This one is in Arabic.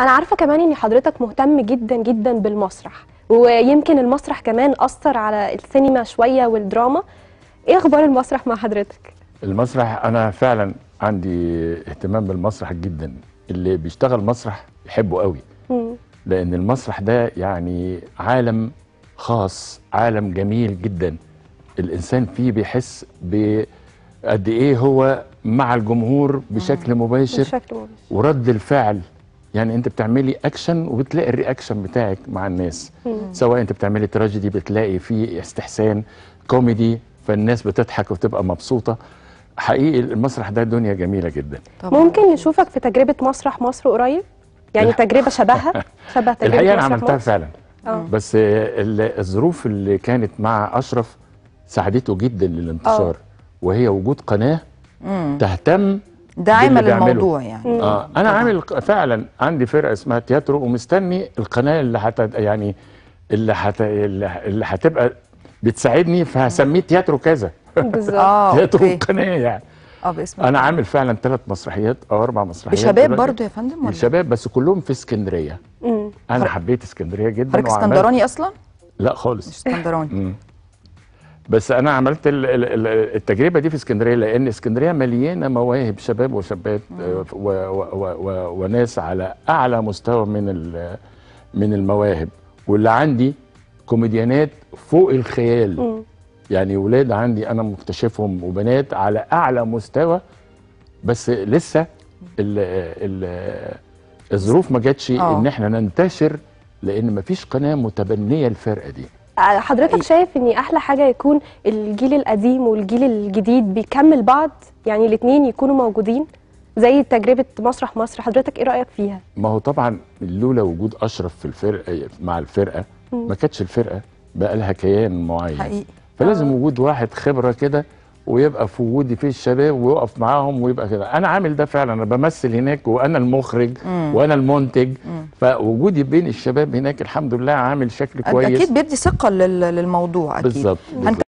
انا عارفه كمان ان حضرتك مهتم جدا جدا بالمسرح ويمكن المسرح كمان اثر على السينما شويه والدراما ايه اخبار المسرح مع حضرتك المسرح انا فعلا عندي اهتمام بالمسرح جدا اللي بيشتغل مسرح يحبه قوي لان المسرح ده يعني عالم خاص عالم جميل جدا الانسان فيه بيحس بقد ايه هو مع الجمهور بشكل مباشر, بشكل مباشر. ورد الفعل يعني انت بتعملي اكشن وبتلاقي الرياكشن بتاعك مع الناس سواء انت بتعملي تراجيدي بتلاقي فيه استحسان كوميدي فالناس بتضحك وتبقى مبسوطه حقيقي المسرح ده دنيا جميله جدا طبعا. ممكن نشوفك في تجربه مسرح مصر قريب يعني تجربه شبهها شبه تجربه الحقيقه انا عملتها مصر. فعلا أوه. بس الظروف اللي كانت مع اشرف ساعدته جدا للانتشار أوه. وهي وجود قناه مم. تهتم داعمه للموضوع يعني اه انا آه. عامل فعلا عندي فرقه اسمها تياترو ومستني القناه اللي حت يعني اللي حت اللي هتبقى بتساعدني فهسميه تياترو كذا بالظبط اه تياترو القناه يعني اه باسم انا عامل فعلا ثلاث مسرحيات او اربع مسرحيات بشباب برضه يا فندم ولا بشباب بس كلهم في اسكندريه انا حبيت اسكندريه جدا حضرتك اسكندراني اصلا لا خالص مش اسكندراني بس انا عملت التجربه دي في اسكندريه لان اسكندريه مليانه مواهب شباب وشابات آه، وناس على اعلى مستوى من من المواهب واللي عندي كوميديانات فوق الخيال يعني ولاد عندي انا مكتشفهم وبنات على اعلى مستوى بس لسه الـ الـ الظروف ما جاتش آه. ان احنا ننتشر لان ما فيش قناه متبنيه الفرقه دي حضرتك إيه. شايف ان احلى حاجه يكون الجيل القديم والجيل الجديد بيكمل بعض يعني الاثنين يكونوا موجودين زي تجربه مسرح مصر حضرتك ايه رايك فيها ما هو طبعا لولا وجود اشرف في الفرقه مع الفرقه ما كانتش الفرقه بقى لها كيان معين حقيقي. فلازم آه. وجود واحد خبره كده ويبقى في وجودي في الشباب ويقف معاهم ويبقى كده انا عامل ده فعلا انا بمثل هناك وانا المخرج مم. وانا المنتج فوجودي بين الشباب هناك الحمد لله عامل شكل كويس اكيد بيدي ثقه للموضوع اكيد بالظبط